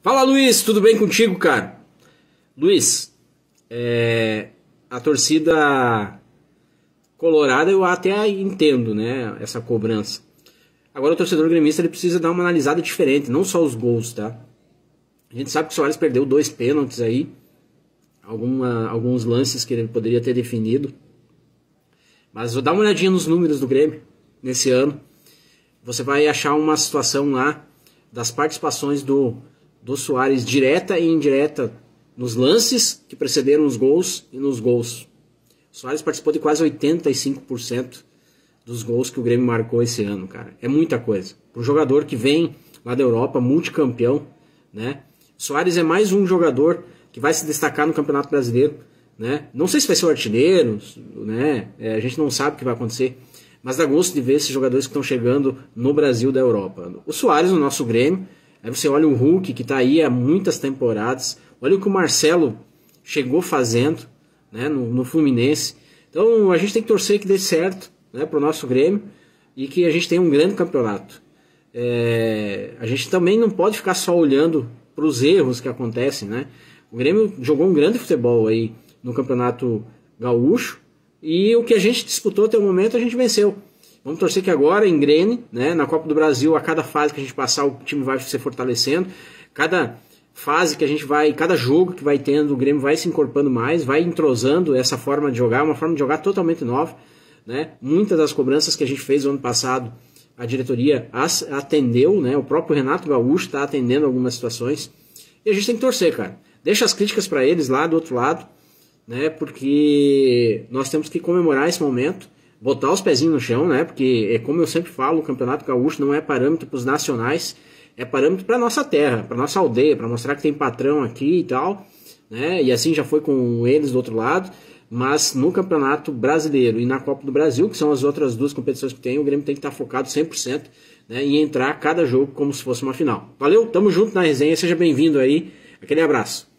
Fala Luiz, tudo bem contigo, cara? Luiz, é, a torcida colorada eu até entendo, né? Essa cobrança. Agora o torcedor gremista ele precisa dar uma analisada diferente, não só os gols, tá? A gente sabe que o Soares perdeu dois pênaltis aí, alguma, alguns lances que ele poderia ter definido. Mas dar uma olhadinha nos números do Grêmio nesse ano. Você vai achar uma situação lá das participações do do Soares direta e indireta nos lances que precederam os gols e nos gols. O Soares participou de quase 85% dos gols que o Grêmio marcou esse ano, cara. É muita coisa. Um jogador que vem lá da Europa, multicampeão, né? O Soares é mais um jogador que vai se destacar no Campeonato Brasileiro, né? Não sei se vai ser o artilheiro, né? É, a gente não sabe o que vai acontecer, mas dá gosto de ver esses jogadores que estão chegando no Brasil da Europa. O Soares no nosso Grêmio Aí você olha o Hulk, que está aí há muitas temporadas. Olha o que o Marcelo chegou fazendo né, no, no Fluminense. Então a gente tem que torcer que dê certo né, para o nosso Grêmio e que a gente tenha um grande campeonato. É, a gente também não pode ficar só olhando para os erros que acontecem. Né? O Grêmio jogou um grande futebol aí no Campeonato Gaúcho e o que a gente disputou até o momento a gente venceu. Vamos torcer que agora engrene, né? Na Copa do Brasil, a cada fase que a gente passar, o time vai se fortalecendo. Cada fase que a gente vai, cada jogo que vai tendo, o Grêmio vai se incorporando mais, vai entrosando essa forma de jogar, uma forma de jogar totalmente nova, né? Muitas das cobranças que a gente fez no ano passado, a diretoria atendeu, né? O próprio Renato Gaúcho está atendendo algumas situações. E a gente tem que torcer, cara. Deixa as críticas para eles lá do outro lado, né? Porque nós temos que comemorar esse momento botar os pezinhos no chão, né? Porque é como eu sempre falo, o Campeonato Gaúcho não é parâmetro para os nacionais, é parâmetro para nossa terra, para nossa aldeia, para mostrar que tem patrão aqui e tal, né? E assim já foi com eles do outro lado, mas no Campeonato Brasileiro e na Copa do Brasil, que são as outras duas competições que tem, o Grêmio tem que estar tá focado 100%, né? E entrar cada jogo como se fosse uma final. Valeu, tamo junto na resenha, seja bem-vindo aí. Aquele abraço.